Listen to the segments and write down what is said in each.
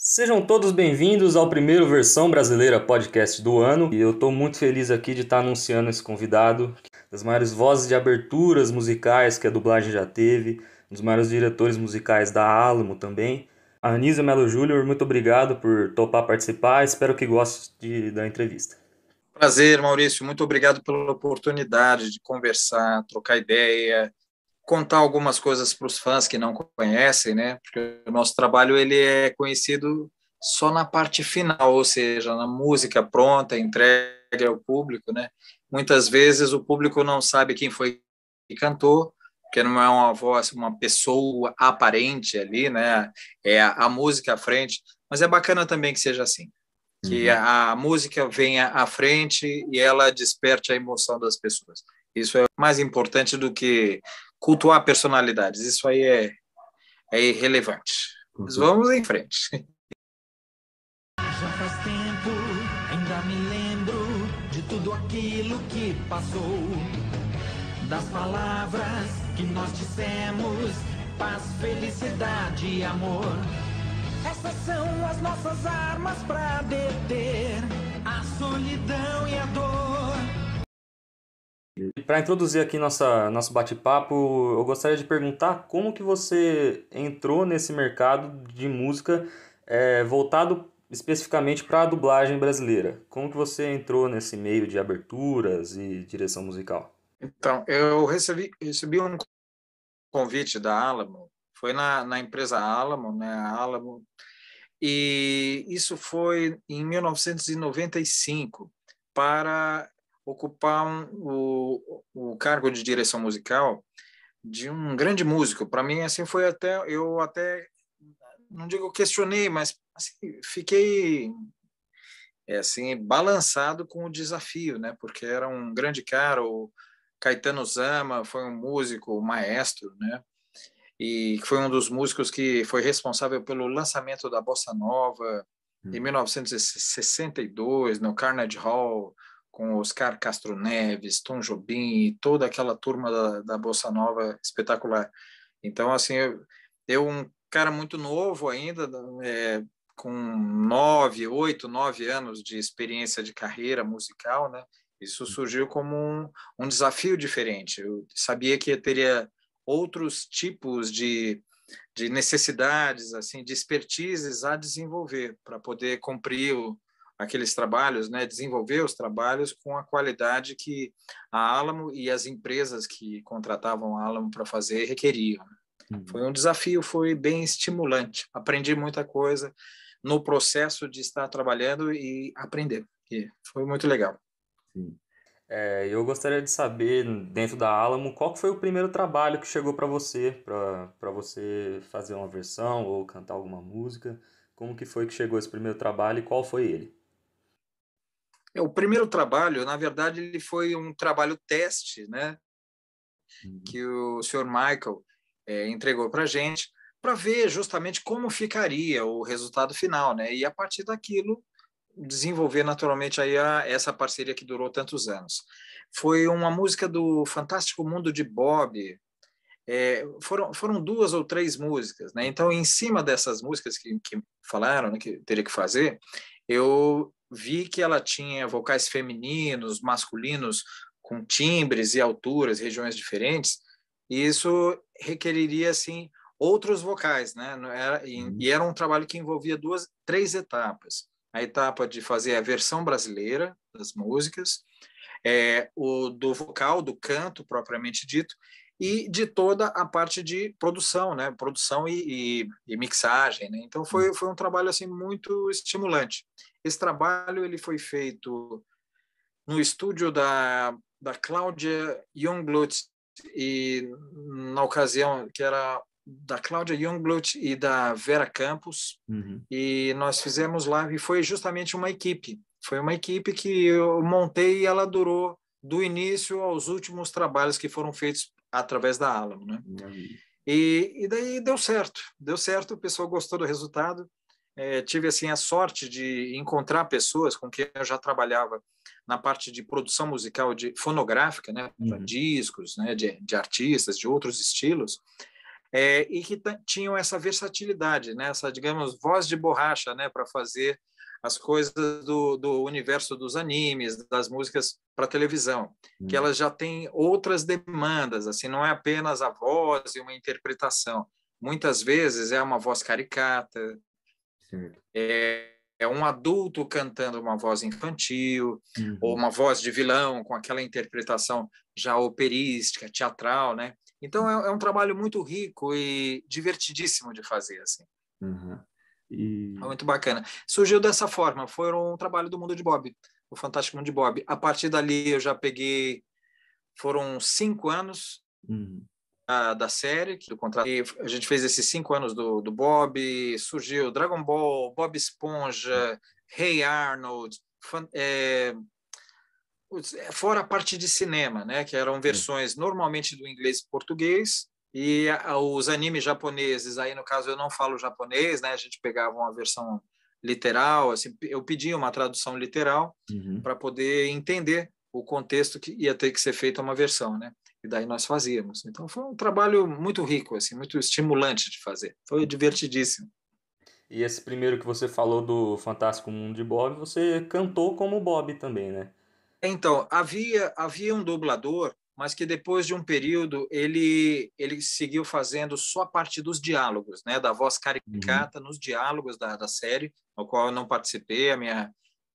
Sejam todos bem-vindos ao primeiro Versão Brasileira Podcast do ano. E eu estou muito feliz aqui de estar tá anunciando esse convidado, das maiores vozes de aberturas musicais que a dublagem já teve, um dos maiores diretores musicais da Alamo também. Anísio Anísia Melo Júnior, muito obrigado por topar participar. Espero que goste de, da entrevista. Prazer, Maurício. Muito obrigado pela oportunidade de conversar, trocar ideia contar algumas coisas para os fãs que não conhecem, né? Porque o nosso trabalho ele é conhecido só na parte final, ou seja, na música pronta, entregue ao público, né? Muitas vezes o público não sabe quem foi que cantou, porque não é uma voz, uma pessoa aparente ali, né? É a, a música à frente, mas é bacana também que seja assim, que uhum. a, a, música venha à frente e ela desperte a emoção das pessoas. Isso é mais importante do que cultuar personalidades. Isso aí é, é irrelevante. Uhum. Mas vamos em frente. Já faz tempo, ainda me lembro de tudo aquilo que passou. Das palavras que nós dissemos, paz, felicidade e amor. Essas são as nossas armas para deter a solidão e a dor. Para introduzir aqui nossa, nosso bate-papo, eu gostaria de perguntar como que você entrou nesse mercado de música é, voltado especificamente para a dublagem brasileira. Como que você entrou nesse meio de aberturas e direção musical? Então, eu recebi, recebi um convite da Alamo, foi na, na empresa Alamo, né, Alamo, e isso foi em 1995 para ocupar um, o, o cargo de direção musical de um grande músico. Para mim, assim, foi até, eu até, não digo questionei, mas assim, fiquei é, assim, balançado com o desafio, né? Porque era um grande cara, o Caetano Zama foi um músico, um maestro, né? E foi um dos músicos que foi responsável pelo lançamento da Bossa Nova hum. em 1962, no Carnegie Hall, com Oscar Castro Neves, Tom Jobim e toda aquela turma da, da Bossa Nova espetacular. Então, assim, eu, eu um cara muito novo ainda, é, com nove, oito, nove anos de experiência de carreira musical, né? Isso uhum. surgiu como um, um desafio diferente. Eu sabia que eu teria outros tipos de, de necessidades, assim, de expertises a desenvolver para poder cumprir o, aqueles trabalhos, né, desenvolver os trabalhos com a qualidade que a Alamo e as empresas que contratavam a Alamo para fazer requeriam. Uhum. Foi um desafio, foi bem estimulante. Aprendi muita coisa no processo de estar trabalhando e aprender. E foi muito legal. Sim. É, eu gostaria de saber, dentro da Alamo, qual foi o primeiro trabalho que chegou para você, para você fazer uma versão ou cantar alguma música? Como que foi que chegou esse primeiro trabalho e qual foi ele? É, o primeiro trabalho, na verdade, ele foi um trabalho teste, né? Uhum. Que o senhor Michael é, entregou para a gente, para ver justamente como ficaria o resultado final, né? E a partir daquilo desenvolver naturalmente aí a, essa parceria que durou tantos anos. Foi uma música do Fantástico Mundo de Bob. É, foram, foram duas ou três músicas, né? Então, em cima dessas músicas que, que falaram, né, que teria que fazer, eu vi que ela tinha vocais femininos, masculinos, com timbres e alturas, regiões diferentes, e isso requeriria, assim, outros vocais, né? Era, e, uhum. e, era um trabalho que envolvia duas, três etapas. A etapa de fazer a versão brasileira das músicas, é, o do vocal, do canto propriamente dito, e de toda a parte de produção, né? Produção e, e, e mixagem, né? Então foi, uhum. foi um trabalho assim muito estimulante. Esse trabalho ele foi feito no estúdio da, da Cláudia Jungblut e na ocasião que era da Cláudia Jungblut e da Vera Campos uhum. e nós fizemos lá e foi justamente uma equipe foi uma equipe que eu montei e ela durou do início aos últimos trabalhos que foram feitos através da Alamo, né? Uhum. E, e daí deu certo, deu certo, o pessoal gostou do resultado é, tive assim a sorte de encontrar pessoas com quem eu já trabalhava na parte de produção musical de fonográfica, né, uhum. discos, né, de, de artistas, de outros estilos, é, e que tinham essa versatilidade, né, essa digamos voz de borracha, né, para fazer as coisas do, do universo dos animes, das músicas para televisão, uhum. que elas já têm outras demandas, assim, não é apenas a voz e uma interpretação. Muitas vezes é uma voz caricata, é, é um adulto cantando uma voz infantil uhum. ou uma voz de vilão com aquela interpretação já operística, teatral, né? Então é, é um trabalho muito rico e divertidíssimo de fazer assim. Uhum. E... É muito bacana. Surgiu dessa forma, foi um trabalho do Mundo de Bob, o Fantástico Mundo de Bob. A partir dali eu já peguei, foram cinco anos uhum da série, do contrato. E a gente fez esses cinco anos do, do Bob, surgiu Dragon Ball, Bob Esponja, Hey Arnold, fan, é, é, fora a parte de cinema, né, que eram versões normalmente do inglês e português, e os animes japoneses, aí no caso eu não falo japonês, né, a gente pegava uma versão literal, assim, eu pedi uma tradução literal uhum. para poder entender o contexto que ia ter que ser feita uma versão, né? e daí nós fazíamos. Então foi um trabalho muito rico, assim, muito estimulante de fazer. Foi divertidíssimo. E esse primeiro que você falou do Fantástico Mundo de Bob, você cantou como Bob também, né? Então, havia havia um dublador, mas que depois de um período ele ele seguiu fazendo só a parte dos diálogos, né, da voz caricata uhum. nos diálogos da, da série, no qual eu não participei, a minha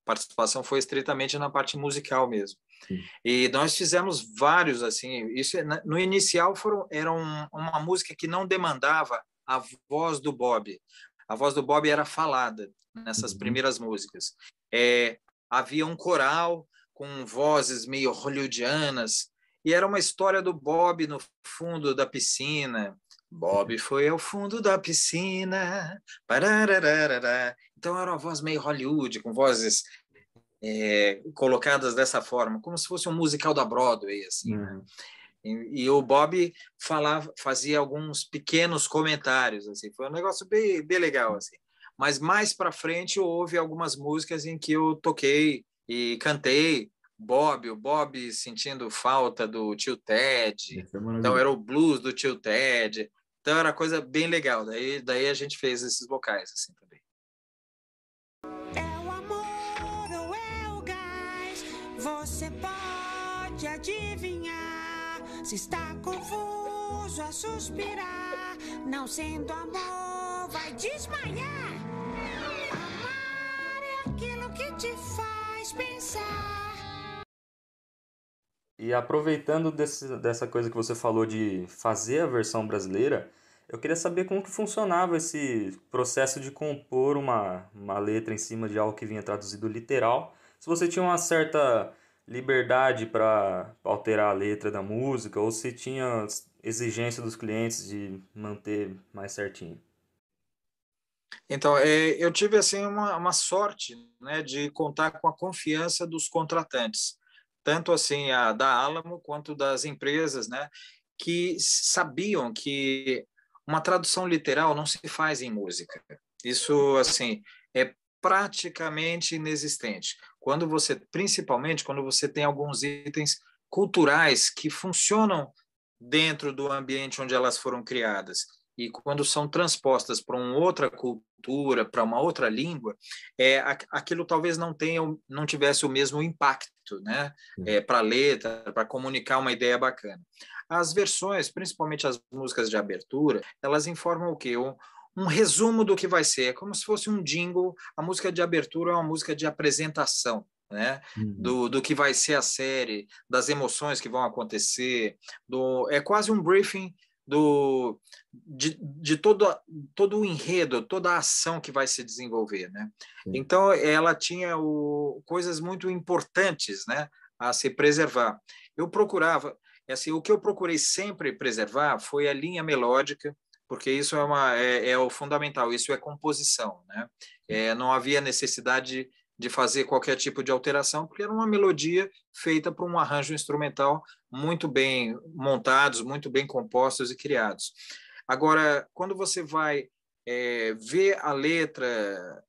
participação foi estritamente na parte musical mesmo. Sim. E nós fizemos vários assim. Isso é, no inicial foram era um, uma música que não demandava a voz do Bob. A voz do Bob era falada nessas uhum. primeiras músicas. É, havia um coral com vozes meio hollywoodianas e era uma história do Bob no fundo da piscina. Bob uhum. foi ao fundo da piscina. Então era uma voz meio Hollywood, com vozes é, colocadas dessa forma, como se fosse um musical da Broadway, assim. Né? Uhum. Né? E, e, o Bob falava, fazia alguns pequenos comentários, assim. Foi um negócio bem, bem legal, uhum. assim. Mas mais para frente houve algumas músicas em que eu toquei e cantei Bob, o Bob sentindo falta do tio Ted. É então era o blues do tio Ted. Então era coisa bem legal. Daí, daí a gente fez esses vocais assim também. adivinhar se está confuso a suspirar. Não sendo amor, vai desmaiar. Amar é aquilo que te faz pensar. E aproveitando desse, dessa coisa que você falou de fazer a versão brasileira, eu queria saber como que funcionava esse processo de compor uma, uma letra em cima de algo que vinha traduzido literal. Se você tinha uma certa liberdade para alterar a letra da música ou se tinha exigência dos clientes de manter mais certinho? Então, é, eu tive assim uma, uma sorte né, de contar com a confiança dos contratantes, tanto assim a, da Alamo quanto das empresas, né, que sabiam que uma tradução literal não se faz em música. Isso assim é praticamente inexistente. Quando você, principalmente quando você tem alguns itens culturais que funcionam dentro do ambiente onde elas foram criadas e quando são transpostas para uma outra cultura, para uma outra língua, é, aquilo talvez não tenha, não tivesse o mesmo impacto, né? É, para letra, para comunicar uma ideia bacana. As versões, principalmente as músicas de abertura, elas informam o que um, um resumo do que vai ser, é como se fosse um jingle. A música de abertura é uma música de apresentação. Né? Uhum. Do, do que vai ser a série, das emoções que vão acontecer, do é quase um briefing do de, de todo, todo o enredo, toda a ação que vai se desenvolver, né? Então ela tinha o, coisas muito importantes, né, a se preservar. Eu procurava, assim, o que eu procurei sempre preservar foi a linha melódica, porque isso é, uma, é, é o fundamental, isso é composição. Né? É, não havia necessidade de fazer qualquer tipo de alteração, porque era uma melodia feita por um arranjo instrumental muito bem montados, muito bem compostos e criados. Agora, quando você vai é, ver a letra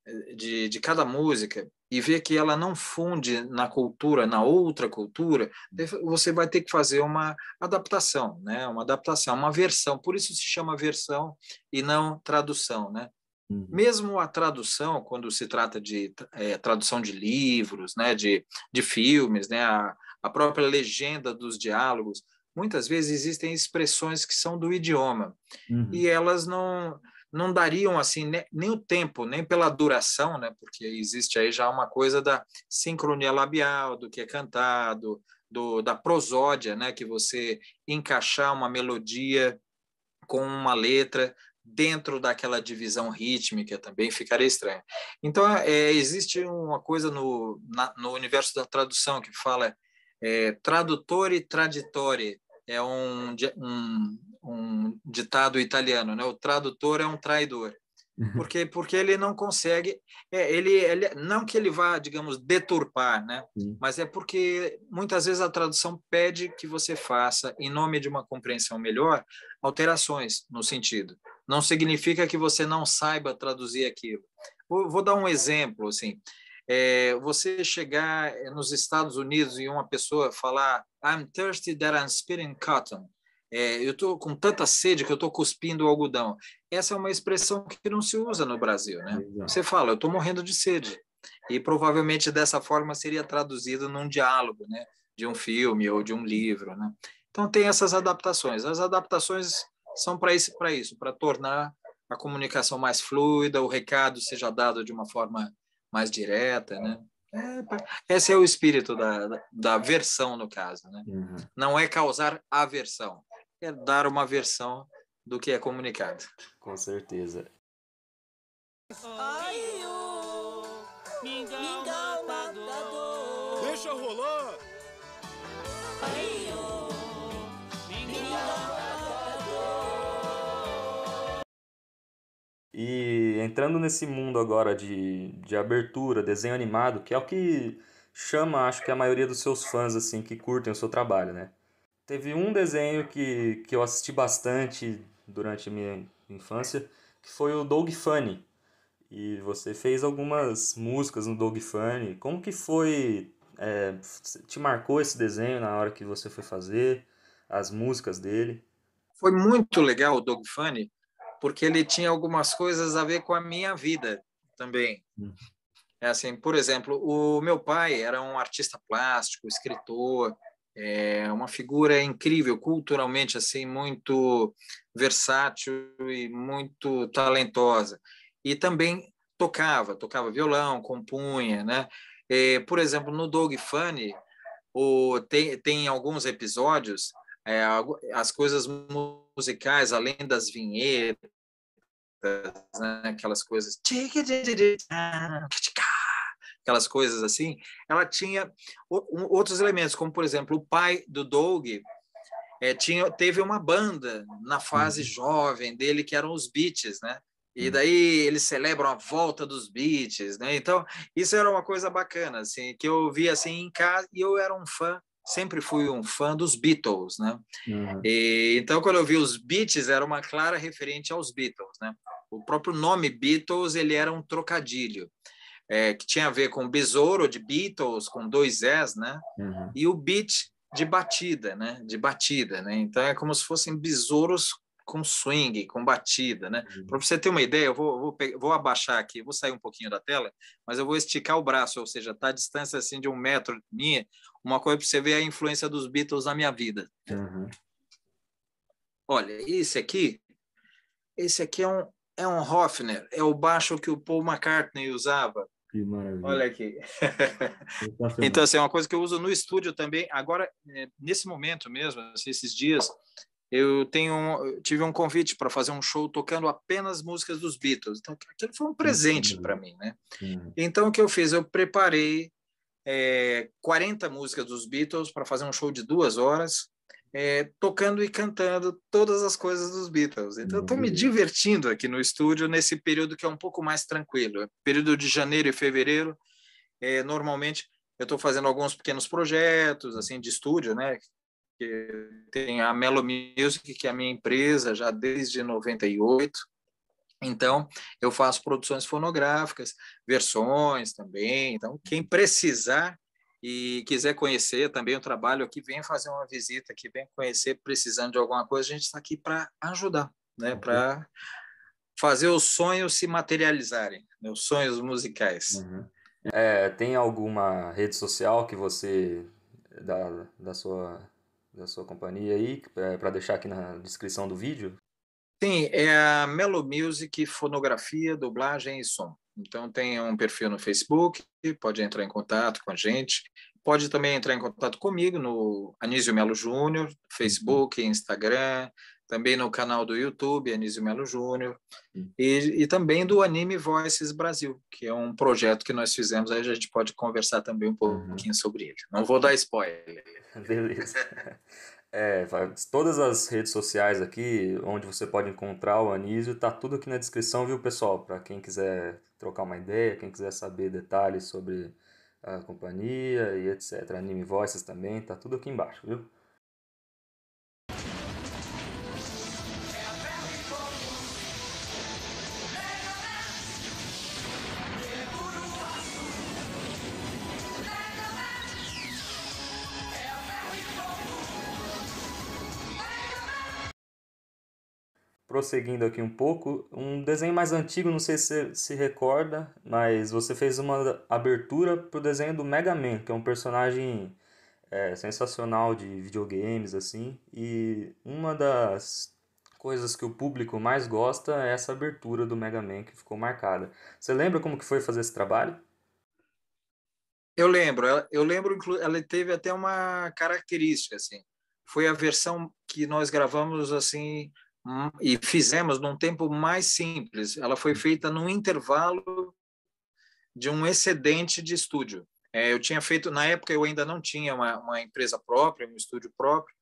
eh, de, de cada música, e ver que ela não funde na cultura, na outra cultura, hum. você vai ter que fazer uma adaptação, né? Uma adaptação, uma versão. Por isso se chama versão e não tradução, né? Uhum. Mesmo a tradução, quando se trata de é, tradução de livros, né, de, de filmes, né, a, a própria legenda dos diálogos, muitas vezes existem expressões que são do idioma uhum. e elas não não dariam assim nem o tempo, nem pela duração, né? Porque existe aí já uma coisa da sincronia labial, do que é cantado, do, da prosódia, né? Que você encaixar uma melodia com uma letra dentro daquela divisão rítmica também ficaria estranho. Então é, é existe uma coisa no, na, no universo da tradução que fala é, tradutore traditore é um, um um ditado italiano, né? O tradutor é um traidor. Uhum. Porque, porque ele não consegue, é, ele, ele, não que ele vá, digamos, deturpar, né? Mas é porque muitas vezes a tradução pede que você faça, em nome de uma compreensão melhor, alterações no sentido. Não significa que você não saiba traduzir aquilo. Vou, vou dar um exemplo, assim. É, você chegar é, nos Estados Unidos e uma pessoa falar I'm thirsty that I'm spitting cotton. É, eu estou com tanta sede que eu estou cuspindo o algodão. Essa é uma expressão que não se usa no Brasil, né? Você fala, eu estou morrendo de sede. E provavelmente dessa forma seria traduzido num diálogo, né? De um filme ou de um livro, né? Então tem essas adaptações. As adaptações são para isso, para isso, para tornar a comunicação mais fluida, o recado seja dado de uma forma mais direta, né? É, esse é o espírito da, da versão, no caso. Né? Uhum. Não é causar aversão, é dar uma versão do que é comunicado. Com certeza. Ai, o Mingau, Mingau matador. matador. Deixa rolar. Ai, o E entrando nesse mundo agora de, de abertura, desenho animado, que é o que chama, acho que a maioria dos seus fãs assim que curtem o seu trabalho, né? Teve um desenho que, que eu assisti bastante durante a minha infância, que foi o Dog Funny. E você fez algumas músicas no Dog Funny. Como que foi? É, te marcou esse desenho na hora que você foi fazer? As músicas dele? Foi muito legal o Dog Funny, porque ele tinha algumas coisas a ver com a minha vida também. Hum. É assim, por exemplo, o meu pai era um artista plástico, escritor, é uma figura incrível, culturalmente assim muito versátil e muito talentosa. E também tocava, tocava violão, compunha, né? É, por exemplo, no Dog Funny, o, tem, tem alguns episódios, é, as coisas musicais, além das vinhetas, né, aquelas coisas aquelas coisas assim, ela tinha outros elementos, como, por exemplo, o pai do Doug é, tinha, teve uma banda na fase uhum. jovem dele, que eram os Beats, né? E uhum. daí eles celebram a volta dos Beats, né? Então, isso era uma coisa bacana, assim, que eu vi assim em casa, e eu era um fã sempre fui um fã dos Beatles, né? Uhum. E, então, quando eu vi os Beats, era uma clara referente aos Beatles, né? O próprio nome Beatles, ele era um trocadilho é, que tinha a ver com besouro de Beatles, com dois S, né? Uhum. E o beat de batida, né? De batida, né? Então é como se fossem besouros com swing, com batida, né? Uhum. Para você ter uma ideia, eu vou, vou, vou, abaixar aqui, vou sair um pouquinho da tela, mas eu vou esticar o braço, ou seja, tá a distância assim de um metro minha, uma coisa para você ver a influência dos Beatles na minha vida. Uhum. Olha, esse aqui, esse aqui é um, é um Hofner, é o baixo que o Paul McCartney usava que maravilha. Olha aqui. então, assim, é uma coisa que eu uso no estúdio também. Agora, é, nesse momento mesmo, assim, esses dias, eu tenho tive um convite para fazer um show tocando apenas músicas dos Beatles. Então, aquilo foi um presente para mim, né? Sim. Então, o que eu fiz? Eu preparei é, 40 músicas dos Beatles para fazer um show de duas horas é, tocando e cantando todas as coisas dos Beatles. Então, estou me divertindo aqui no estúdio nesse período que é um pouco mais tranquilo. Período de janeiro e fevereiro, é, normalmente eu estou fazendo alguns pequenos projetos assim de estúdio, né? Que tem a Melo Music, que é a minha empresa já desde 98. Então, eu faço produções fonográficas, versões também. Então, quem precisar e quiser conhecer também o trabalho aqui, venha fazer uma visita aqui, venha conhecer, precisando de alguma coisa, a gente está aqui para ajudar, né? Uhum. Para fazer os sonhos se materializarem, né? os sonhos musicais. Uhum. É, tem alguma rede social que você da, da sua da sua companhia aí é, para deixar aqui na descrição do vídeo? Sim, é a Melo Music Fonografia, Dublagem e Som. Então, tem um perfil no Facebook, pode entrar em contato com a gente. Pode também entrar em contato comigo no Anísio Melo Júnior, Facebook, uhum. Instagram, também no canal do YouTube, Anísio Melo Júnior, uhum. e, e, também do Anime Voices Brasil, que é um projeto que nós fizemos, aí a gente pode conversar também um uhum. pouquinho uhum. sobre ele. Não vou dar spoiler. Beleza. É, todas as redes sociais aqui, onde você pode encontrar o Anísio, tá tudo aqui na descrição, viu, pessoal? Para quem quiser trocar uma ideia, quem quiser saber detalhes sobre a companhia e etc. Anime Voices também, tá tudo aqui embaixo, viu? prosseguindo aqui um pouco, um desenho mais antigo, não sei se você se recorda, mas você fez uma abertura pro desenho do Mega Man, que é um personagem é, sensacional de videogames, assim, e uma das coisas que o público mais gosta é essa abertura do Mega Man que ficou marcada. Você lembra como que foi fazer esse trabalho? Eu lembro, eu lembro, ela teve até uma característica, assim, foi a versão que nós gravamos, assim, e fizemos num tempo mais simples. Ela foi feita num intervalo de um excedente de estúdio. É, eu tinha feito, na época eu ainda não tinha uma, uma, empresa própria, um estúdio próprio,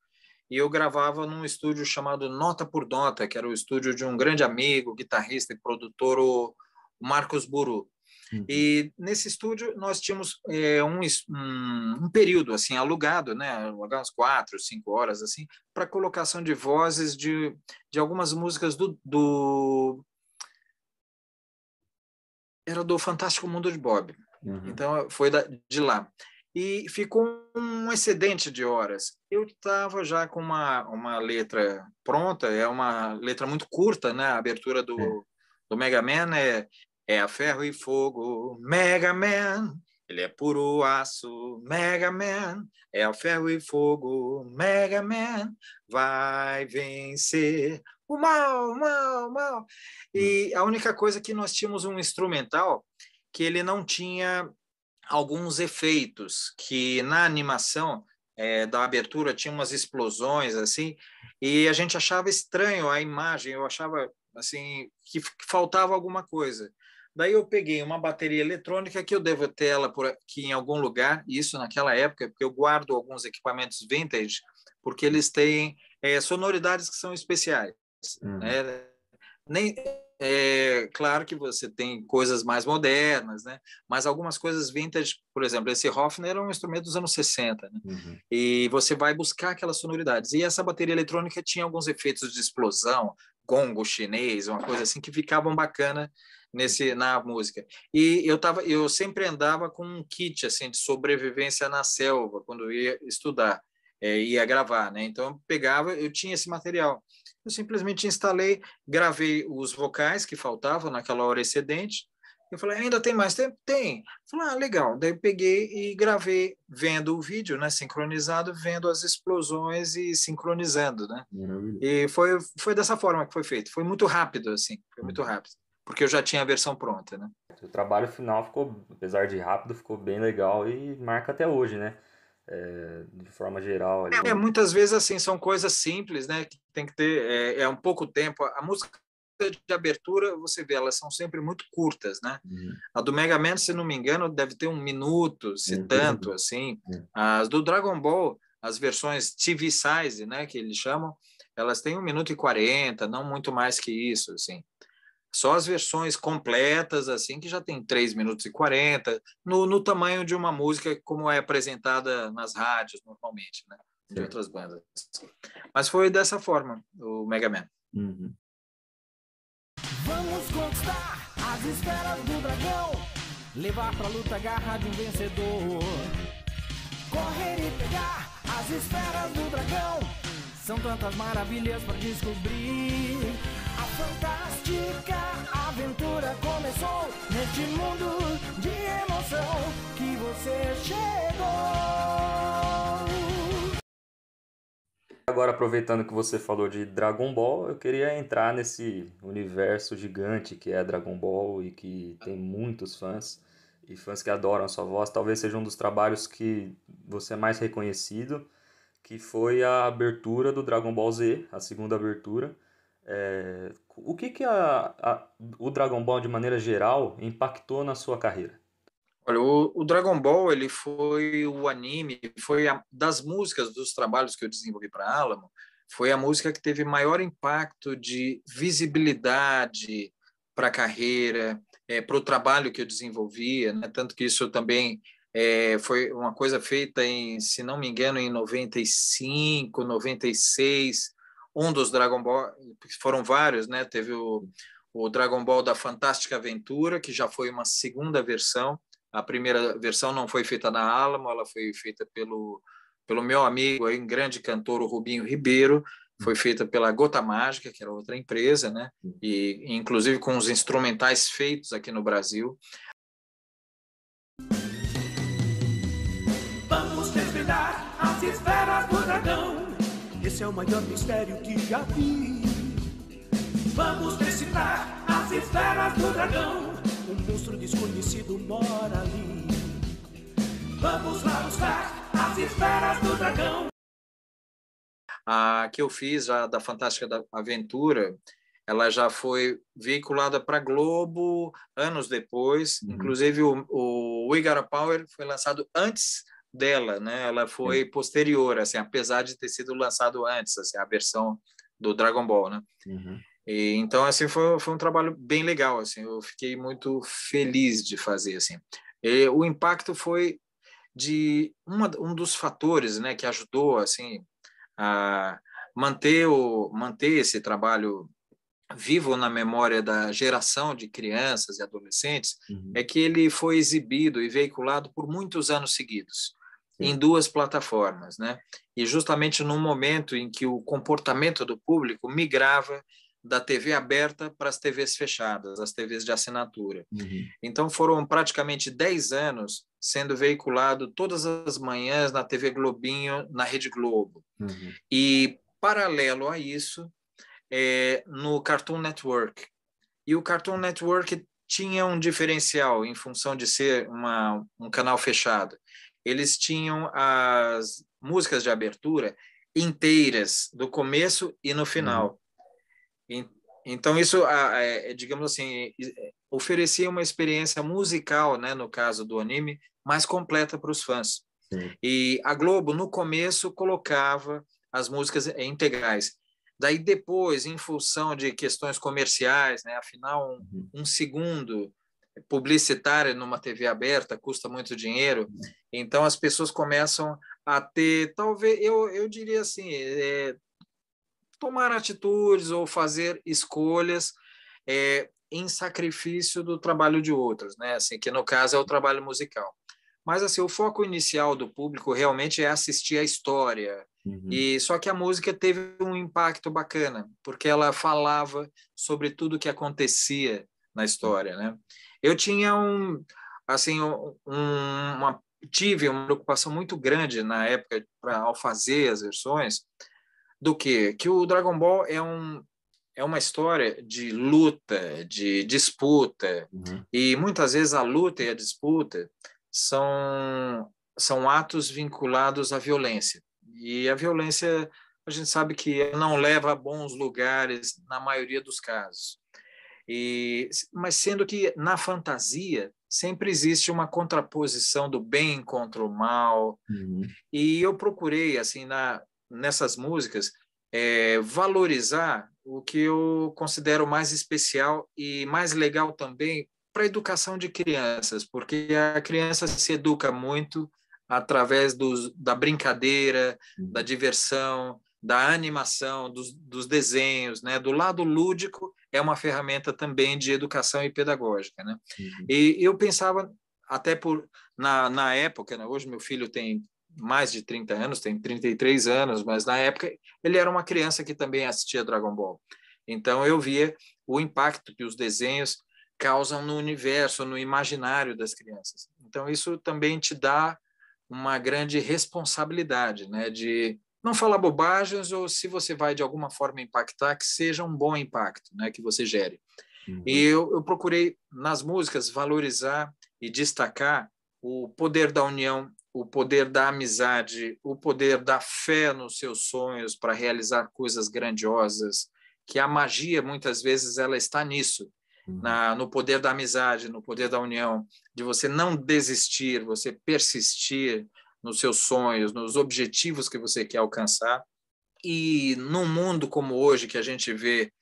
e eu gravava num estúdio chamado Nota por Nota, que era o estúdio de um grande amigo, guitarrista e produtor, o Marcos Buru. Uhum. E nesse estúdio nós tínhamos é, um, um, período assim alugado, né, umas quatro, cinco horas assim, para colocação de vozes de, de algumas músicas do, do era do Fantástico Mundo de Bob. Uhum. Então foi da, de lá e ficou um excedente de horas. Eu estava já com uma, uma letra pronta, é uma letra muito curta, né? A abertura do, é. do Mega Man é é a ferro e fogo, Mega Man. Ele é puro aço, Mega Man. É a ferro e fogo, Mega Man. Vai vencer o mal, mal, mal. E a única coisa é que nós tínhamos um instrumental que ele não tinha alguns efeitos que na animação é, da abertura tinha umas explosões assim e a gente achava estranho a imagem eu achava assim que faltava alguma coisa Daí eu peguei uma bateria eletrônica que eu devo ter ela por aqui em algum lugar, isso naquela época, porque eu guardo alguns equipamentos vintage, porque eles têm é, sonoridades que são especiais. Uhum. Né? Nem, é, claro que você tem coisas mais modernas, né? mas algumas coisas vintage, por exemplo, esse Hoffner é um instrumento dos anos 60, né? uhum. e você vai buscar aquelas sonoridades. E essa bateria eletrônica tinha alguns efeitos de explosão, gongo chinês, uma coisa assim, que ficavam bacana nesse na música. E eu tava, eu sempre andava com um kit assim de sobrevivência na selva quando ia estudar, é, ia gravar, né? Então eu pegava, eu tinha esse material. Eu simplesmente instalei, gravei os vocais que faltavam naquela hora excedente. Eu falei, ainda tem mais tempo? Tem. falei, ah, legal. Daí peguei e gravei, vendo o vídeo, né, sincronizado, vendo as explosões e sincronizando, né? Maravilha. E foi, foi dessa forma que foi feito. Foi muito rápido, assim, foi muito uhum. rápido porque eu já tinha a versão pronta, né? O trabalho final ficou, apesar de rápido, ficou bem legal e marca até hoje, né? É, de forma geral. Ali. É, muitas vezes assim são coisas simples, né? Que tem que ter é, é um pouco tempo. A música de abertura, você vê, elas são sempre muito curtas, né? Uhum. A do Mega Man, se não me engano, deve ter um minuto, se uhum. tanto, assim. Uhum. As do Dragon Ball, as versões TV size, né, que eles chamam, elas têm um minuto e quarenta, não muito mais que isso, assim. Só as versões completas, assim, que já tem 3 minutos e 40, no, no tamanho de uma música como é apresentada nas rádios normalmente, né? De Sim. outras bandas. Mas foi dessa forma o Mega Man. Uhum. Vamos conquistar as esferas do dragão, levar pra luta a garra de um vencedor. Correr e pegar as esferas do dragão, são tantas maravilhas para descobrir fantástica aventura começou neste mundo de emoção que você chegou. Agora, aproveitando que você falou de Dragon Ball, eu queria entrar nesse universo gigante que é Dragon Ball e que tem muitos fãs e fãs que adoram a sua voz. Talvez seja um dos trabalhos que você é mais reconhecido, que foi a abertura do Dragon Ball Z, a segunda abertura é, o que, que a, a, o Dragon Ball, de maneira geral, impactou na sua carreira? Olha, o, o Dragon Ball ele foi o anime, foi a, das músicas dos trabalhos que eu desenvolvi para Alamo, foi a música que teve maior impacto de visibilidade para a carreira, é, para o trabalho que eu desenvolvia, né? tanto que isso também é, foi uma coisa feita em, se não me engano, em 95, 96, um dos Dragon Ball, foram vários, né? Teve o, o Dragon Ball da Fantástica Aventura, que já foi uma segunda versão. A primeira versão não foi feita na Alamo, ela foi feita pelo, pelo meu amigo, um grande cantor, o Rubinho Ribeiro. Foi feita pela Gota Mágica, que era outra empresa, né? E inclusive com os instrumentais feitos aqui no Brasil. Vamos desvendar as esferas do dragão. Esse é o maior mistério que já vi. Vamos visitar as esferas do dragão. Um monstro desconhecido mora ali. Vamos lá buscar as esferas do dragão. A que eu fiz, a da Fantástica da Aventura, ela já foi veiculada para Globo anos depois. Uhum. Inclusive, o, o We Got Power foi lançado antes dela, né? Ela foi posterior, assim, apesar de ter sido lançado antes, assim, a versão do Dragon Ball, né? Uhum. E, então, assim, foi, foi um trabalho bem legal, assim, eu fiquei muito feliz de fazer, assim. E, o impacto foi de uma, um dos fatores, né, que ajudou, assim, a manter o manter esse trabalho vivo na memória da geração de crianças e adolescentes uhum. é que ele foi exibido e veiculado por muitos anos seguidos em duas plataformas, né? E justamente no momento em que o comportamento do público migrava da TV aberta para as TVs fechadas, as TVs de assinatura. Uhum. Então foram praticamente 10 anos sendo veiculado todas as manhãs na TV Globinho, na Rede Globo. Uhum. E paralelo a isso, é, no Cartoon Network. E o Cartoon Network tinha um diferencial em função de ser uma, um canal fechado eles tinham as músicas de abertura inteiras, do começo e no final. Uhum. Então, isso, é, digamos assim, é, oferecia uma experiência musical, né, no caso do anime, mais completa para os fãs. Sim. E a Globo, no começo, colocava as músicas integrais. Daí, depois, em função de questões comerciais, né, afinal, um, uhum. um segundo publicitária numa TV aberta custa muito dinheiro, então as pessoas começam a ter, talvez, eu, eu diria assim, é, tomar atitudes ou fazer escolhas é, em sacrifício do trabalho de outros, né? Assim, que no caso é o trabalho musical. Mas assim, o foco inicial do público realmente é assistir a história. Uhum. E só que a música teve um impacto bacana, porque ela falava sobre tudo o que acontecia na história, né? Eu tinha um, assim, um, uma, tive uma preocupação muito grande na época pra, ao fazer as versões do que que o Dragon Ball é um é uma história de luta, de disputa uhum. e muitas vezes a luta e a disputa são são atos vinculados à violência e a violência a gente sabe que não leva a bons lugares na maioria dos casos. E, mas sendo que na fantasia sempre existe uma contraposição do bem contra o mal. Uhum. E eu procurei, assim, na, nessas músicas, é, valorizar o que eu considero mais especial e mais legal também para a educação de crianças, porque a criança se educa muito através dos, da brincadeira, uhum. da diversão, da animação, dos, dos desenhos, né? do lado lúdico é uma ferramenta também de educação e pedagógica, né? Uhum. E eu pensava até por na, na época, né? hoje meu filho tem mais de 30 anos, tem 33 anos, mas na época ele era uma criança que também assistia Dragon Ball. Então eu via o impacto que os desenhos causam no universo, no imaginário das crianças. Então isso também te dá uma grande responsabilidade, né, de não falar bobagens ou se você vai de alguma forma impactar, que seja um bom impacto, né, que você gere. Uhum. E eu, eu procurei nas músicas valorizar e destacar o poder da união, o poder da amizade, o poder da fé nos seus sonhos para realizar coisas grandiosas, que a magia muitas vezes ela está nisso, uhum. na, no poder da amizade, no poder da união, de você não desistir, você persistir, nos seus sonhos, nos objetivos que você quer alcançar. E num mundo como hoje, que a gente vê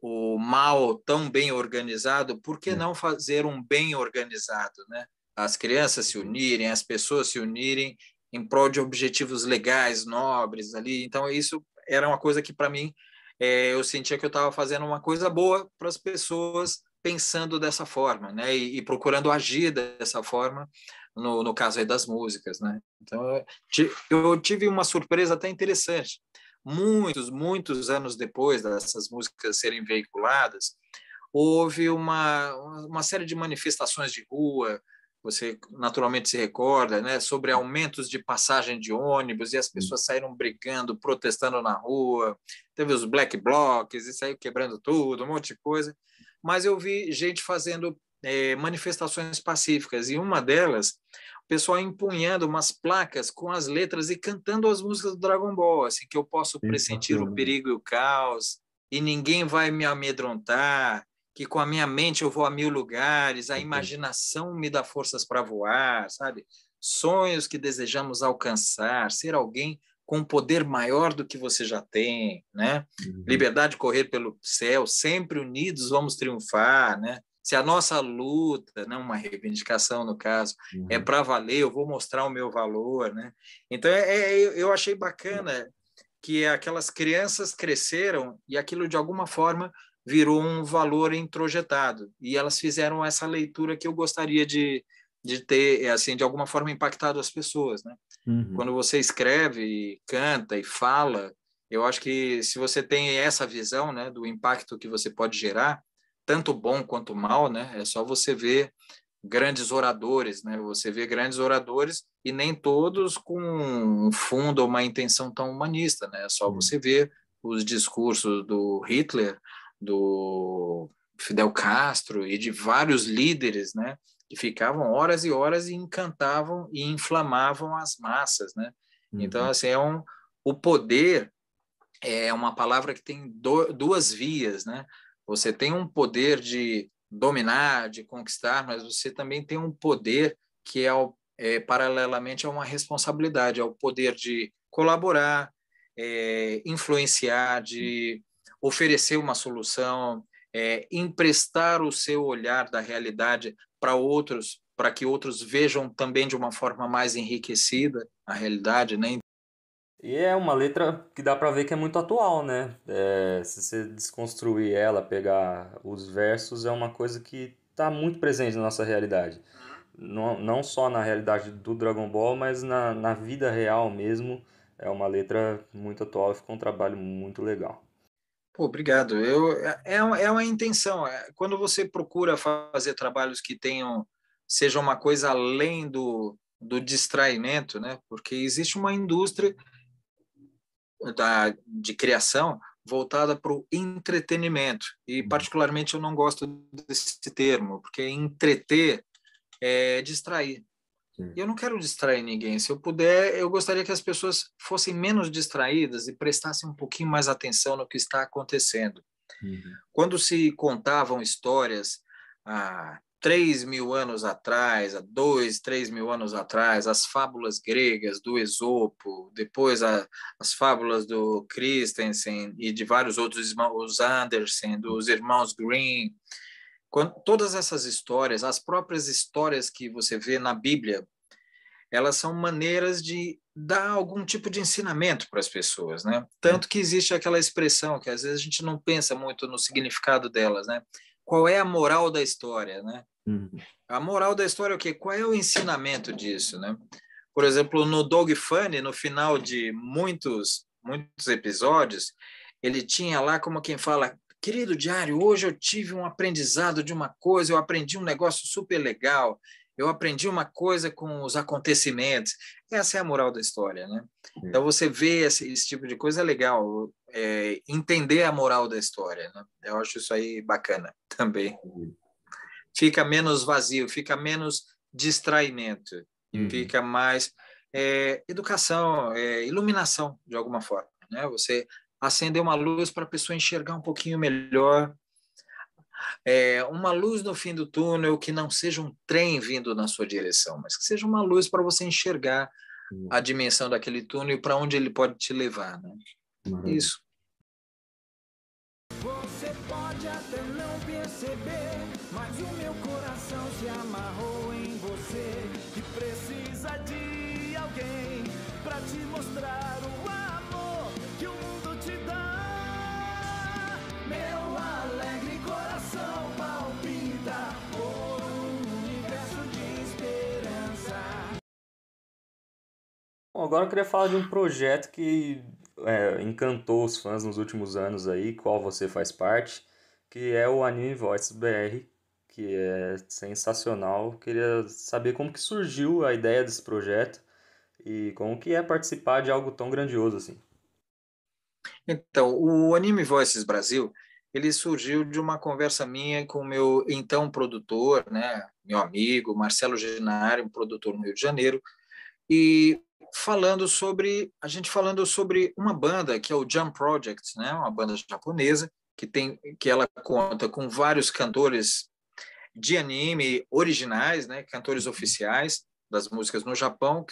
o mal tão bem organizado, por que hum. não fazer um bem organizado, né? As crianças se uhum. unirem, as pessoas se unirem em prol de objetivos legais, nobres ali. Então isso era uma coisa que para mim é, eu sentia que eu estava fazendo uma coisa boa para as pessoas pensando dessa forma, né? E, e procurando agir dessa forma no, no caso aí das músicas, né? Então, eu tive uma surpresa até interessante. Muitos, muitos anos depois dessas músicas serem veiculadas, houve uma, uma série de manifestações de rua, você naturalmente se recorda, né, sobre aumentos de passagem de ônibus e as pessoas saíram brigando, protestando na rua. Teve os black blocs e saiu quebrando tudo, um monte de coisa. Mas eu vi gente fazendo é, manifestações pacíficas, e uma delas, o pessoal empunhando umas placas com as letras e cantando as músicas do Dragon Ball, assim, que eu posso Sim, pressentir o perigo e o caos, e ninguém vai me amedrontar, que com a minha mente eu vou a mil lugares, a imaginação me dá forças para voar, sabe? Sonhos que desejamos alcançar, ser alguém com um poder maior do que você já tem, né? Uhum. Liberdade de correr pelo céu, sempre unidos vamos triunfar, né? Se a nossa luta, né, uma reivindicação no caso, é uhum. é para valer, eu vou mostrar o meu valor, né? Então é, é, eu achei bacana que aquelas crianças cresceram e aquilo de alguma forma virou um valor introjetado e elas fizeram essa leitura que eu gostaria de, de ter é, assim de alguma forma impactado as pessoas, né? Uhum. Quando você escreve, canta e fala, eu acho que se você tem essa visão, né, do impacto que você pode gerar, tanto bom quanto mal, né? É só você ver grandes oradores, né? Você vê grandes oradores e nem todos com um fundo ou uma intenção tão humanista, né? É só você ver os discursos do Hitler, do Fidel Castro e de vários líderes, né? Que ficavam horas e horas e encantavam e inflamavam as massas, né? Então, uhum. Então, assim, é um, o poder é uma palavra que tem do, duas vias, né? Você tem um poder de dominar, de conquistar, mas você também tem um poder que é, é paralelamente é uma responsabilidade, é o poder de colaborar, é, influenciar, de oferecer uma solução, é, emprestar o seu olhar da realidade para outros, para que outros vejam também de uma forma mais enriquecida a realidade, né? E é uma letra que dá para ver que é muito atual, né? É, se você desconstruir ela, pegar os versos, é uma coisa que está muito presente na nossa realidade. Não, não só na realidade do Dragon Ball, mas na, na vida real mesmo. É uma letra muito atual e ficou um trabalho muito legal. Pô, obrigado. Eu, é, é, é uma intenção. É, quando você procura fazer trabalhos que tenham, seja uma coisa além do, do distraimento, né? Porque existe uma indústria da, de criação voltada para o entretenimento. E, uhum. particularmente, eu não gosto desse termo, porque entreter é distrair. E eu não quero distrair ninguém. Se eu puder, eu gostaria que as pessoas fossem menos distraídas e prestassem um pouquinho mais atenção no que está acontecendo. Uhum. Quando se contavam histórias há ah, 3 mil anos atrás, há 2, 3 mil anos atrás, as fábulas gregas do Esopo, depois a, as fábulas do Christensen e de vários outros, os Andersen, dos irmãos Green, quando, todas essas histórias, as próprias histórias que você vê na Bíblia, elas são maneiras de dar algum tipo de ensinamento para as pessoas, né? Tanto que existe aquela expressão que às vezes a gente não pensa muito no significado delas, né? Qual é a moral da história, né? Uhum. A moral da história é o quê? Qual é o ensinamento disso, né? Por exemplo, no Dog Funny, no final de muitos muitos episódios, ele tinha lá como quem fala, querido diário, hoje eu tive um aprendizado de uma coisa, eu aprendi um negócio super legal, eu aprendi uma coisa com os acontecimentos. Essa é a moral da história, né? Então você vê esse, esse tipo de coisa é legal, é, entender a moral da história, né? Eu acho isso aí bacana também fica menos vazio, fica menos distraimento, uhum. fica mais é, educação, é, iluminação de alguma forma, né? Você acender uma luz para a pessoa enxergar um pouquinho melhor, é, uma luz no fim do túnel que não seja um trem vindo na sua direção, mas que seja uma luz para você enxergar uhum. a dimensão daquele túnel e para onde ele pode te levar, né? Uhum. Isso. agora eu queria falar de um projeto que é, encantou os fãs nos últimos anos aí, qual você faz parte, que é o Anime Voice BR, que é sensacional. Eu queria saber como que surgiu a ideia desse projeto e como que é participar de algo tão grandioso assim. Então, o Anime Voices Brasil, ele surgiu de uma conversa minha com o meu então produtor, né, meu amigo Marcelo Genari, um produtor no Rio de Janeiro, e falando sobre a gente falando sobre uma banda que é o Jump Project, né? Uma banda japonesa que tem que ela conta com vários cantores de anime originais, né? Cantores uhum. oficiais das músicas no Japão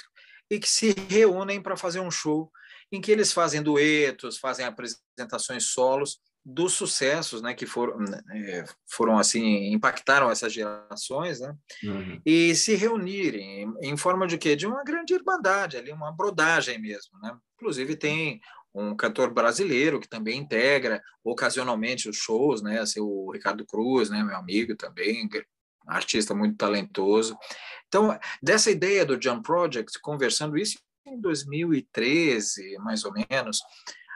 e que se reúnem para fazer um show em que eles fazem duetos, fazem apresentações solos dos sucessos, né, que foram, né, é, foram assim, impactaram essas gerações, né, uhum. e se reunirem em forma de quê? De uma grande irmandade, ali, uma brodagem mesmo, né, inclusive tem um cantor brasileiro que também integra ocasionalmente os shows, né, assim, o Ricardo Cruz, né, meu amigo também, artista muito talentoso, então, dessa ideia do Jump Project, conversando isso em 2013, mais ou menos,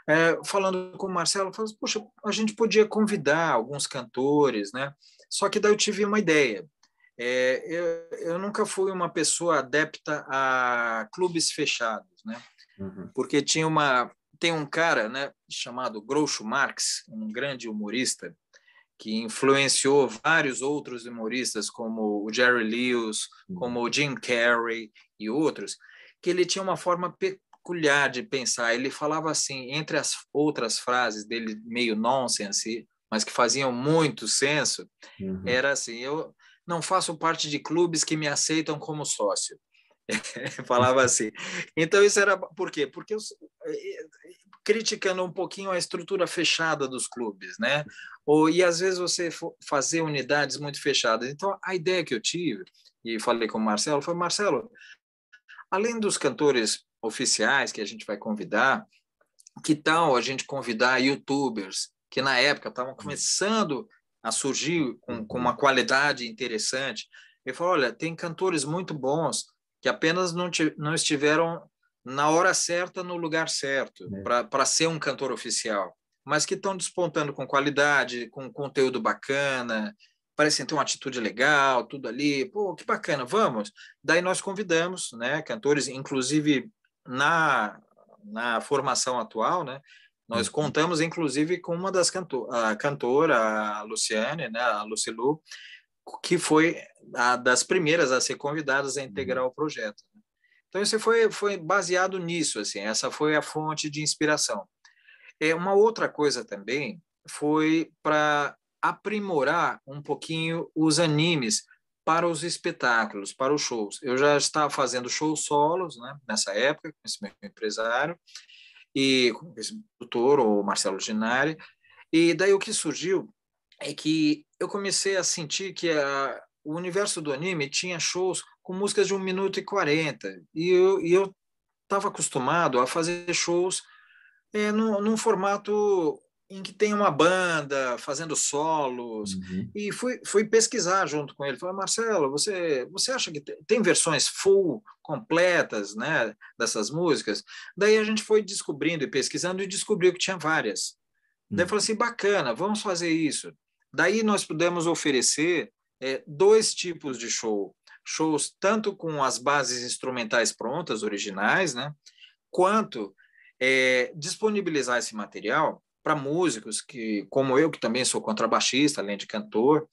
é, falando com o Marcelo, eu falei, assim, poxa, a gente podia convidar alguns cantores, né? Só que daí eu tive uma ideia. É, eu, eu, nunca fui uma pessoa adepta a clubes fechados, né? Uhum. Porque tinha uma tem um cara, né, chamado Groucho Marx, um grande humorista que influenciou vários outros humoristas como o Jerry Lewis, uhum. como o Jim Carrey e outros, que ele tinha uma forma pe peculiar de pensar. Ele falava assim, entre as outras frases dele, meio nonsense, mas que faziam muito senso, uhum. era assim: eu não faço parte de clubes que me aceitam como sócio. falava assim. Então, isso era por quê? Porque os, eh, eh, criticando um pouquinho a estrutura fechada dos clubes, né? Ou, e às vezes você fazer unidades muito fechadas. Então, a ideia que eu tive, e falei com o Marcelo, foi: Marcelo, além dos cantores oficiais que a gente vai convidar, que tal a gente convidar youtubers que na época estavam começando a surgir com, com uma qualidade interessante? Ele falou: olha, tem cantores muito bons que apenas não, não estiveram na hora certa, no lugar certo, é. para ser um cantor oficial, mas que estão despontando com qualidade, com conteúdo bacana, parecem ter uma atitude legal, tudo ali, pô, que bacana, vamos. Daí nós convidamos, né, cantores, inclusive na, na formação atual, né? Nós uhum. contamos, inclusive, com uma das canto a cantora, a Luciane, né, a Lucilu, que foi a das primeiras a ser convidadas a integrar uhum. o projeto. Né. Então, isso foi, foi baseado nisso, assim, essa foi a fonte de inspiração. É, uma outra coisa também foi para aprimorar um pouquinho os animes, para os espetáculos, para os shows. Eu já estava fazendo shows solos né, nessa época, com esse meu empresário, e com esse doutor, o Marcelo Ginari. E daí o que surgiu é que eu comecei a sentir que a, o universo do anime tinha shows com músicas de 1 minuto e 40. E eu estava acostumado a fazer shows é, num, num formato em que tem uma banda fazendo solos uhum. e fui, fui pesquisar junto com ele falei Marcelo você você acha que tem, tem, versões full completas né dessas músicas daí a gente foi descobrindo e pesquisando e descobriu que tinha várias uhum. daí falou assim bacana vamos fazer isso daí nós pudemos oferecer é, dois tipos de show shows tanto com as bases instrumentais prontas originais né quanto é, disponibilizar esse material para músicos que, como eu, que também sou contrabaixista, além de cantor,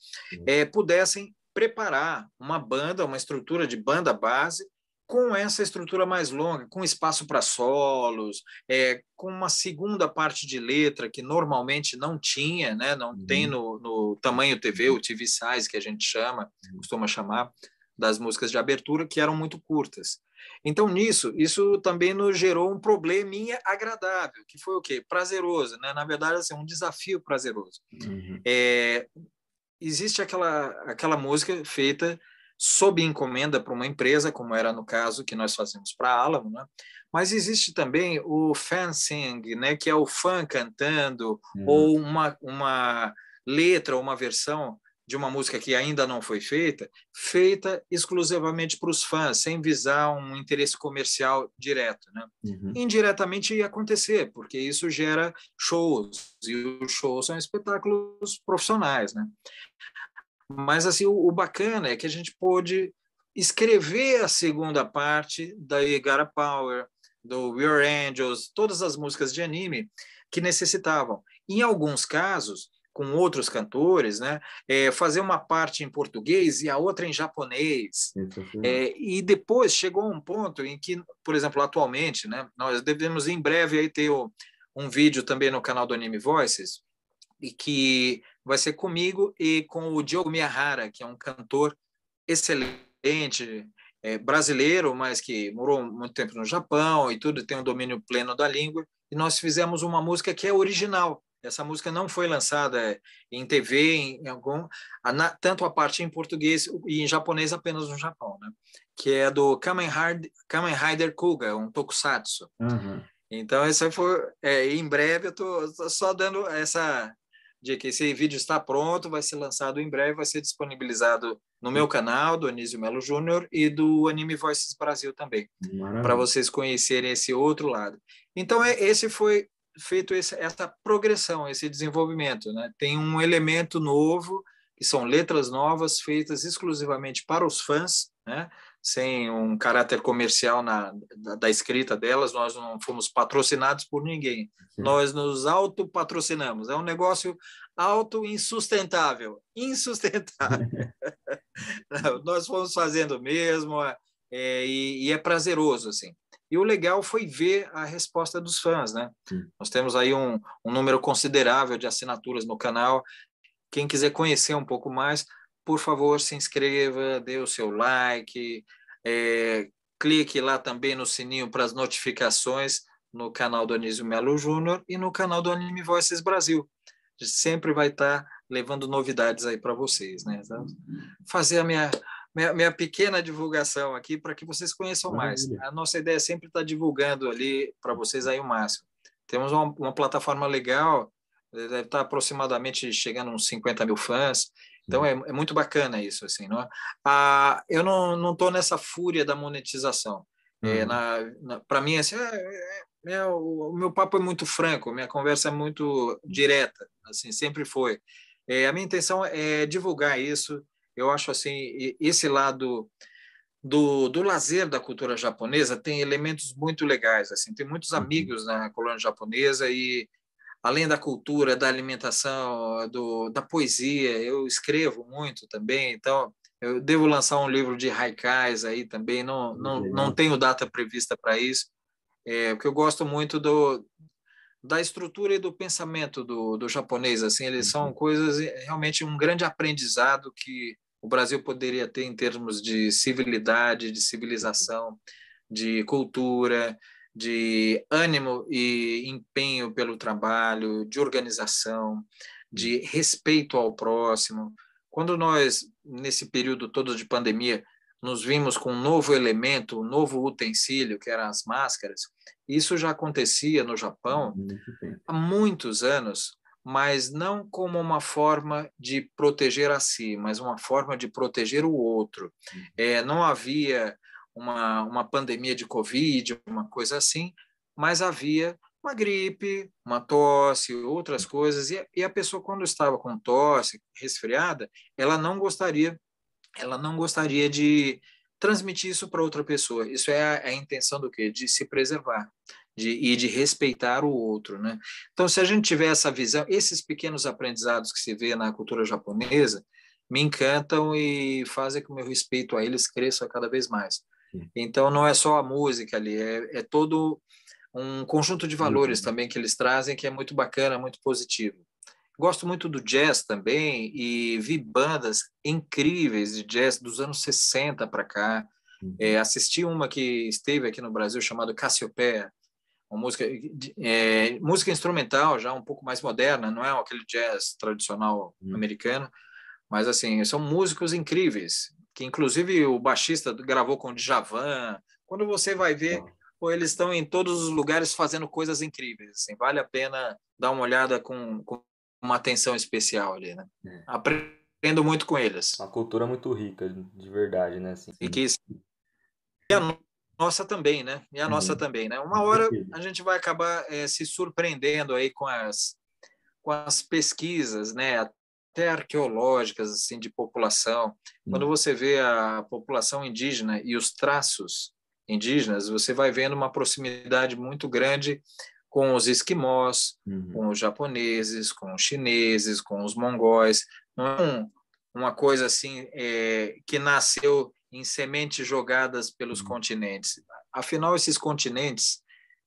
é, pudessem preparar uma banda, uma estrutura de banda base com essa estrutura mais longa, com espaço para solos, é, com uma segunda parte de letra que normalmente não tinha, né? não uhum. tem no, no tamanho TV, uhum. o TV size que a gente chama, uhum. costuma chamar das músicas de abertura, que eram muito curtas. Então, nisso, isso também nos gerou um probleminha agradável, que foi o quê? Prazeroso, né? Na verdade, assim, um desafio prazeroso. Uhum. É, existe aquela, aquela música feita sob encomenda para uma empresa, como era no caso que nós fazemos para a Alamo, né? mas existe também o fansing, né? que é o fã cantando, uhum. ou uma, uma letra, uma versão de uma música que ainda não foi feita, feita exclusivamente para os fãs, sem visar um interesse comercial direto. Né? Uhum. Indiretamente ia acontecer, porque isso gera shows, e os shows são espetáculos profissionais. Né? Mas assim, o, o bacana é que a gente pôde escrever a segunda parte da You Power, do We Are Angels, todas as músicas de anime que necessitavam. Em alguns casos, com outros cantores, né? É, fazer uma parte em português e a outra em japonês. É, e depois chegou um ponto em que, por exemplo, atualmente, né? Nós devemos em breve aí ter um vídeo também no canal do Anime Voices e que vai ser comigo e com o Diogo Miyahara, que é um cantor excelente, é, brasileiro, mas que morou muito tempo no Japão e tudo, tem um domínio pleno da língua, e nós fizemos uma música que é original, essa música não foi lançada eh, em TV, em algum, tanto a parte em português e em japonês apenas no Japão, né? Que é do Kamen, Hard, Kamen Rider Kuga, um tokusatsu. Uhum. Então, essa foi. É, em breve, eu tô, só dando essa de que esse vídeo está pronto, vai ser lançado em breve, vai ser disponibilizado no meu uhum. canal, do Anísio Melo Júnior, e do Anime Voices Brasil também, para vocês conhecerem esse outro lado. Então, é, esse foi feito esse, essa progressão, esse desenvolvimento. Né? Tem um elemento novo, que são letras novas feitas exclusivamente para os fãs, né? sem um caráter comercial na, da, da, escrita delas, nós não fomos patrocinados por ninguém. Sim. Nós nos autopatrocinamos. É um negócio auto-insustentável. Insustentável. nós fomos fazendo mesmo é, e, e, é prazeroso, assim. E o legal foi ver a resposta dos fãs, né? Sim. Nós temos aí um, um número considerável de assinaturas no canal. Quem quiser conhecer um pouco mais, por favor, se inscreva, dê o seu like, é, clique lá também no sininho para as notificações no canal do Anísio Melo Júnior e no canal do Anime Voices Brasil. A gente sempre vai estar tá levando novidades aí para vocês, né? Fazer a minha minha, minha pequena divulgação aqui para que vocês conheçam mais. A nossa ideia é sempre estar tá divulgando ali para vocês aí o máximo. Temos uma, uma plataforma legal, eh, deve estar tá aproximadamente chegando uns 50 mil fãs. Então uhum. é, é muito bacana isso, assim, não é? Ah, eu não não estou nessa fúria da monetização. É, uhum. para mim assim, é é, é, é, o, o, meu papo é muito franco, minha conversa é muito direta, assim sempre foi. a minha intenção é divulgar isso, eu acho assim, esse lado do, do lazer da cultura japonesa tem elementos muito legais. Assim, tem muitos uhum. amigos na colônia japonesa e além da cultura, da alimentação, do, da poesia, eu escrevo muito também. Então, eu devo lançar um livro de haikais aí também. Não, não, não tenho data prevista para isso, é, porque eu gosto muito do, da estrutura e do pensamento do, do japonês. Assim, eles são uhum. coisas eh, realmente um grande aprendizado que o Brasil poderia ter em termos de civilidade, de civilização, de cultura, de ânimo e empenho pelo trabalho, de organização, de uhum. respeito ao próximo. Quando nós, nesse período todo de pandemia, nos vimos com um novo elemento, um novo utensílio, que eram as máscaras. Isso já acontecia no Japão muito há muitos anos, mas não como uma forma de proteger a si, mas uma forma de proteger o outro. Uhum. É, não havia uma, uma pandemia de Covid, uma coisa assim, mas havia uma gripe, uma tosse, outras uhum. coisas, e, e a pessoa, quando estava com tosse, resfriada, ela não gostaria ela não gostaria de transmitir isso para outra pessoa. Isso é a, é a, intenção do quê? De se preservar de, e de respeitar o outro, né? Então, se a gente tiver essa visão, esses pequenos aprendizados que se vê na cultura japonesa me encantam e fazem que o meu respeito a eles cresça cada vez mais. Então, não é só a música ali, é, é todo um conjunto de valores uhum. também que eles trazem que é muito bacana, muito positivo. Gosto muito do jazz também e vi bandas incríveis de jazz dos anos 60 para cá. Uhum. É, assisti uma que esteve aqui no Brasil chamada Cassiopeia, uma música, é, música instrumental já um pouco mais moderna, não é aquele jazz tradicional uhum. americano, mas assim, são músicos incríveis, que inclusive o baixista gravou com o Djavan. Quando você vai ver, pô, eles estão em todos os lugares fazendo coisas incríveis, assim, vale a pena dar uma olhada com, com uma atenção especial ali, né? É. Aprendo muito com eles. Uma cultura muito rica, de verdade, né? Assim, E a nossa também, né? E a nossa uhum. também, né? Uma hora uhum. a gente vai acabar é, se surpreendendo aí com as, com as pesquisas, né? Até arqueológicas, assim, de população. Uhum. Quando você vê a população indígena e os traços indígenas, você vai vendo uma proximidade muito grande com os esquimós, uhum. com os japoneses, com os chineses, com os mongóis. Não é um, uma coisa assim é, que nasceu em sementes jogadas pelos uhum. continentes. Afinal, esses continentes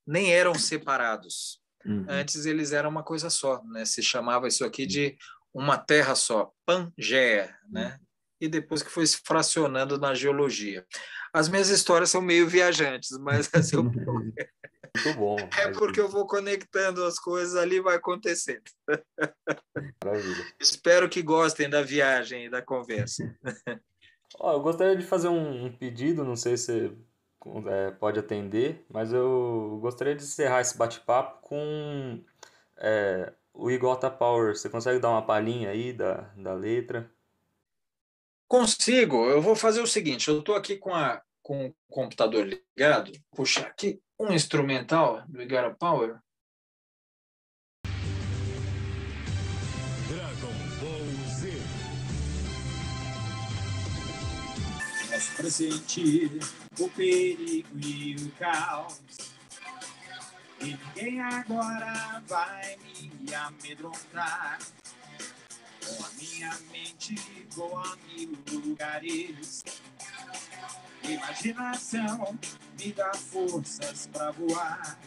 nem eram separados. Uhum. Antes eles eram uma coisa só, né? Se chamava isso aqui de uma terra só, Pangea, né? Uhum. E depois que foi se fracionando na geologia. As minhas histórias são meio viajantes, mas assim, eu... Muito bom. É porque eu vou conectando as coisas ali, vai acontecendo. Maravilha. Espero que gostem da viagem e da conversa. oh, eu gostaria de fazer um, pedido, não sei se você é, pode atender, mas eu gostaria de encerrar esse bate-papo com é, o Igota Power. Você consegue dar uma palhinha aí da, da letra? Consigo. Eu vou fazer o seguinte: eu estou aqui com a, com o computador ligado, puxar aqui um instrumental do Igara Power. Dragon Ball Z. Nosso presente, o perigo e o caos. E ninguém agora vai me amedrontar. Com a minha mente voa a mil lugares. Imaginação me dá forças para voar.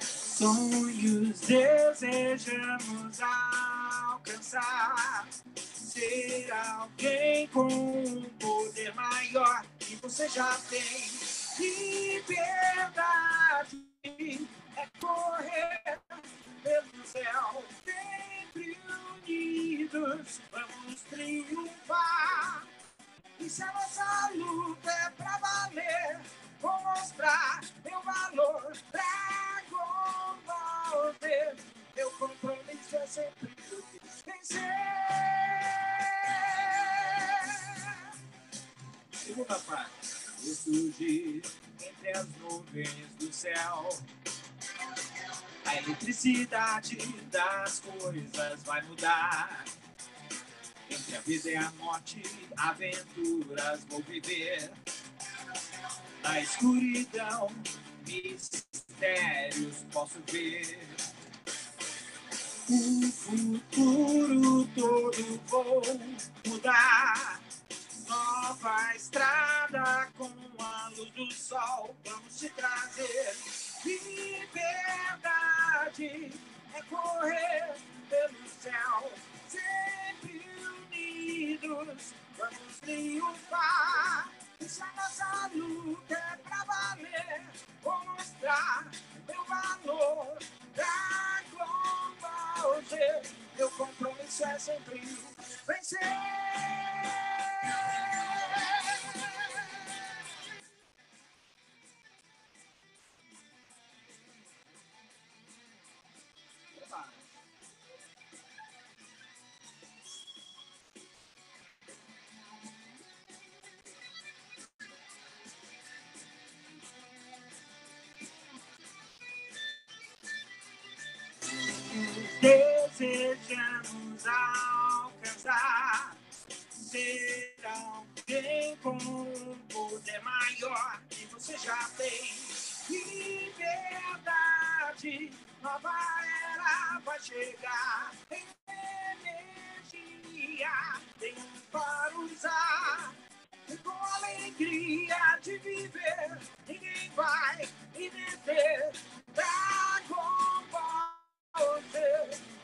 Sonhos desejamos alcançar. Ser alguém com um poder maior que você já tem. Liberdade é correr pelo céu, sempre unidos vamos triunfar. E se a nossa luta, é pra valer. Vou mostrar meu valor. pra combater. eu Meu compromisso é sempre vencer. Segunda parte. Eu surgi entre as nuvens do céu. A eletricidade das coisas vai mudar a vida é a morte, aventuras vou viver. Na escuridão, mistérios posso ver. O futuro todo vou mudar. Nova estrada com a luz do sol vamos te trazer. Liberdade é correr pelo céu. Ser unidos, vamos triunfar. Deixa nossa luta é pra valer. Vou mostrar meu valor. Da glória ao meu compromisso é sempre vencer. chegamos alcançar. Ser alguém com um poder maior que você já tem. Liberdade, nova era vai chegar. Energia, tem para usar. E com alegria de viver, ninguém vai me deter. Dragões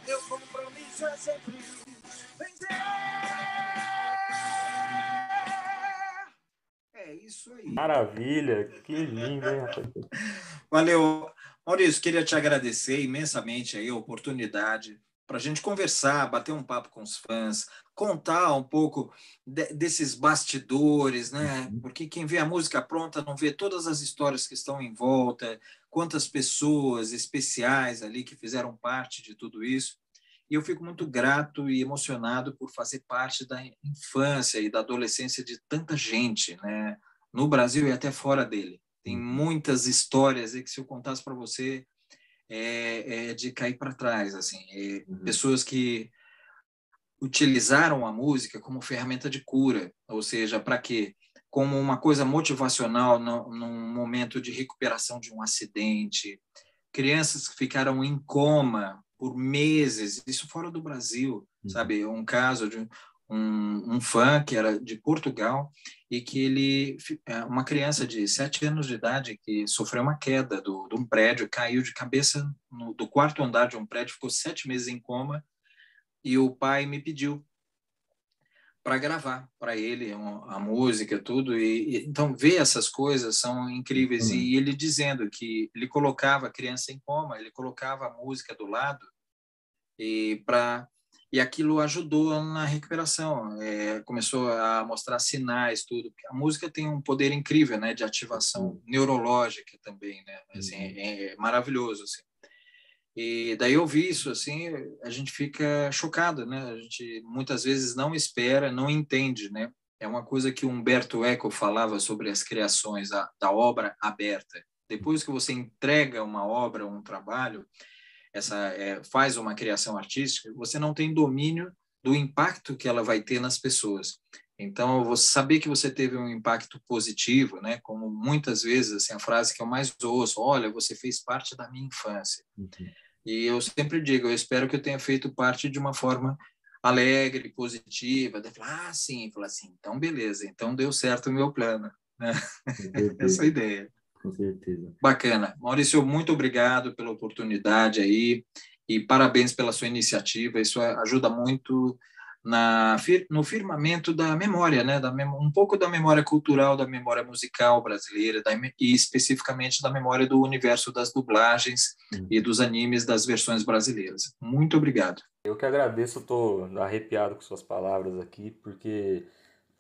meu compromisso é sempre vencer. É isso aí. Maravilha, que lindo, hein, rapaz? Valeu. Maurício, queria te agradecer imensamente aí a oportunidade para a gente conversar, bater um papo com os fãs, contar um pouco de, desses bastidores, né? Uhum. Porque quem vê a música pronta não vê todas as histórias que estão em volta, quantas pessoas especiais ali que fizeram parte de tudo isso. E eu fico muito grato e emocionado por fazer parte da infância e da adolescência de tanta gente, né? No Brasil e até fora dele. Tem uhum. muitas histórias aí que se eu contasse para você é, é, de cair para trás, assim, uhum. pessoas que utilizaram a música como ferramenta de cura, ou seja, para quê? Como uma coisa motivacional no, num momento de recuperação de um acidente. Crianças que ficaram em coma por meses, isso fora do Brasil, uhum. sabe? Um caso de um, um fã que era de Portugal e que ele, é, uma criança de sete anos de idade que sofreu uma queda do, de um prédio, caiu de cabeça no, do quarto andar de um prédio, ficou sete meses em coma e o pai me pediu para gravar para ele a música tudo e, e, então ver essas coisas são incríveis uhum. e ele dizendo que ele colocava a criança em coma ele colocava a música do lado e para e aquilo ajudou na recuperação é, começou a mostrar sinais tudo a música tem um poder incrível né de ativação uhum. neurológica também né assim, uhum. é, é maravilhoso assim. E daí eu vi isso, assim, a gente fica chocado, né? A gente muitas vezes não espera, não entende, né? É uma coisa que Humberto Eco falava sobre as criações da obra aberta. Depois que você entrega uma obra, um trabalho, essa é, faz uma criação artística, você não tem domínio do impacto que ela vai ter nas pessoas. Então, você saber que você teve um impacto positivo, né? Como muitas vezes assim, a frase que eu mais ouço, olha, você fez parte da minha infância. Entendi. Uhum. E eu sempre digo, eu espero que eu tenha feito parte de uma forma alegre, positiva. De falar, ah, sim, falar assim, então beleza, então deu certo o meu plano. Né? Essa é ideia. Com certeza. Bacana. Maurício, muito obrigado pela oportunidade aí e parabéns pela sua iniciativa. Isso ajuda muito na, no firmamento da memória, né, da, um pouco da memória cultural, da memória musical brasileira, da, e especificamente da memória do universo das dublagens uhum. e dos animes das versões brasileiras. Muito obrigado. Eu que agradeço, estou arrepiado com suas palavras aqui, porque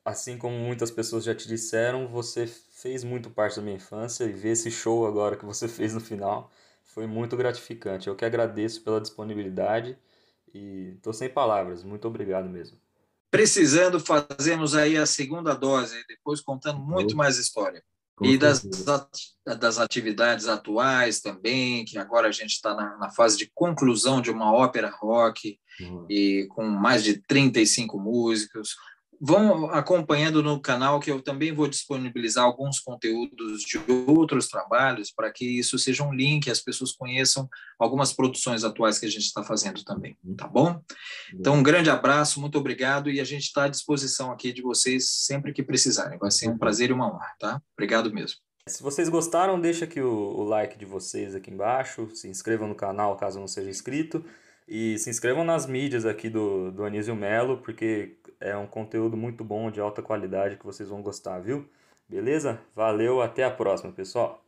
assim como muitas pessoas já te disseram, você fez muito parte da minha infância e ver esse show agora que você fez no final foi muito gratificante. Eu que agradeço pela disponibilidade e tô sem palavras. Muito obrigado mesmo. Precisando, fazemos aí a segunda dose, depois contando muito mais história. e das, das atividades atuais também, que agora a gente está na, na, fase de conclusão de uma ópera rock, uhum. e com mais de 35 músicos. Vão acompanhando no canal, que eu também vou disponibilizar alguns conteúdos de outros trabalhos, para que isso seja um link, as pessoas conheçam algumas produções atuais que a gente está fazendo também, tá bom? Então, um grande abraço, muito obrigado, e a gente está à disposição aqui de vocês sempre que precisarem. Vai ser um prazer e uma honra, tá? Obrigado mesmo. Se vocês gostaram, deixa aqui o, o like de vocês aqui embaixo, se inscrevam no canal caso não seja inscrito, e se inscrevam nas mídias aqui do, do Anísio Melo, porque é um conteúdo muito bom, de alta qualidade, que vocês vão gostar, viu? Beleza? Valeu, até a próxima, pessoal!